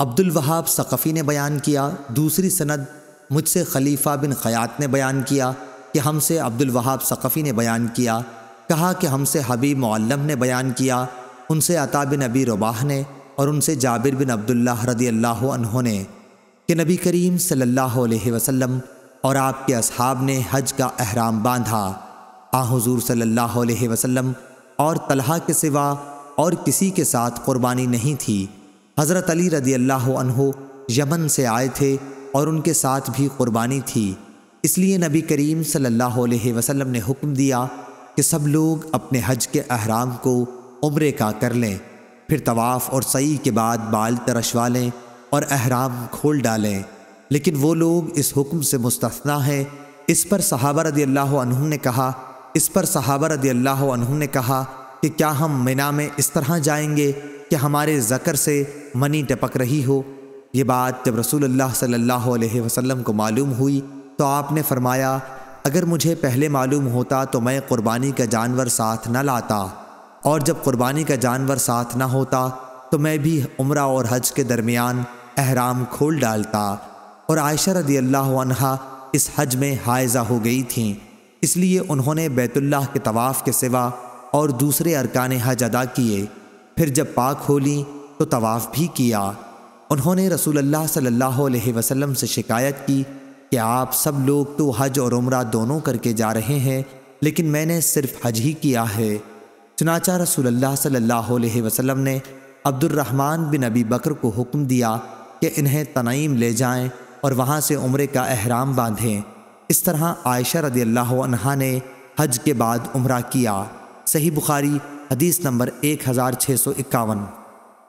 अब्दुल वहाब सक़फ़ी ने बयान किया दूसरी सनद मुझसे खलीफा बिन ख़यात ने बयान किया कि हमसे अब्दुल वहाब सक़फ़ी ने बयान किया कहा कि हमसे हबीब मौलम ने बयान किया उनसे अता बिन अबी रबाह ने और उनसे जाबिर बिन अब्दुल्ला रदी अल्लाह ने कि नबी करीम सल्लल्लाहु अलैहि वसल्लम और आपके अहाब ने हज का अहराम बांधा आ हजूर सल्ला वसम और तलहा के सिवा और किसी के साथ क़ुरबानी नहीं थी हज़रत अली रदी अल्लाह यमन से आए थे और उनके साथ भी क़ुरबानी थी इसलिए नबी करीम सल्लल्लाहु अलैहि वसल्लम ने हुक्म दिया कि सब लोग अपने हज के अहराम को उम्र का कर लें फिर तवाफ़ और सई के बाद बाल तरशवा लें और अहराम खोल डालें लेकिन वो लोग इस हुक्म से मुस्तना हैं इस पर सहाबा रदी अल्लाह ने कहा इस पर सहाबा रदी अल्लाह ने कहा कि क्या हम मिना में इस तरह जाएंगे कि हमारे ज़कर से मनी टपक रही हो ये बात जब रसूलुल्लाह सल्लल्लाहु अलैहि वसल्लम को मालूम हुई तो आपने फरमाया अगर मुझे पहले मालूम होता तो मैं क़ुरबानी का जानवर साथ न लाता और जब क़ुरबानी का जानवर साथ ना होता तो मैं भी उम्र और हज के दरमियान अहराम खोल डालता और आयशा रदी अल्लाह इस हज में हायजा हो गई थी इसलिए उन्होंने बैतुल्लाह के तवाफ़ के सिवा और दूसरे अरकान हज अदा किए फिर जब पाक हो ली तो तवाफ़ भी किया उन्होंने रसूल अल्लाह सल्लल्लाहु अलैहि वसल्लम से शिकायत की कि आप सब लोग तो हज और उम्र दोनों करके जा रहे हैं लेकिन मैंने सिर्फ हज ही किया है चनाचा रसूल अल्लाह सल्लल्लाहु अलैहि वसल्लम ने अब्दुलरहमान बिन अबी बकर को हुक्म दिया कि इन्हें तनाइम ले जाएं और वहाँ से उम्र का अहराम बांधें इस तरह आयशा रदी अल्लाह ने हज के बाद उम्र किया सही बुखारी हदीस नंबर एक हज़ार छः सौ इक्यावन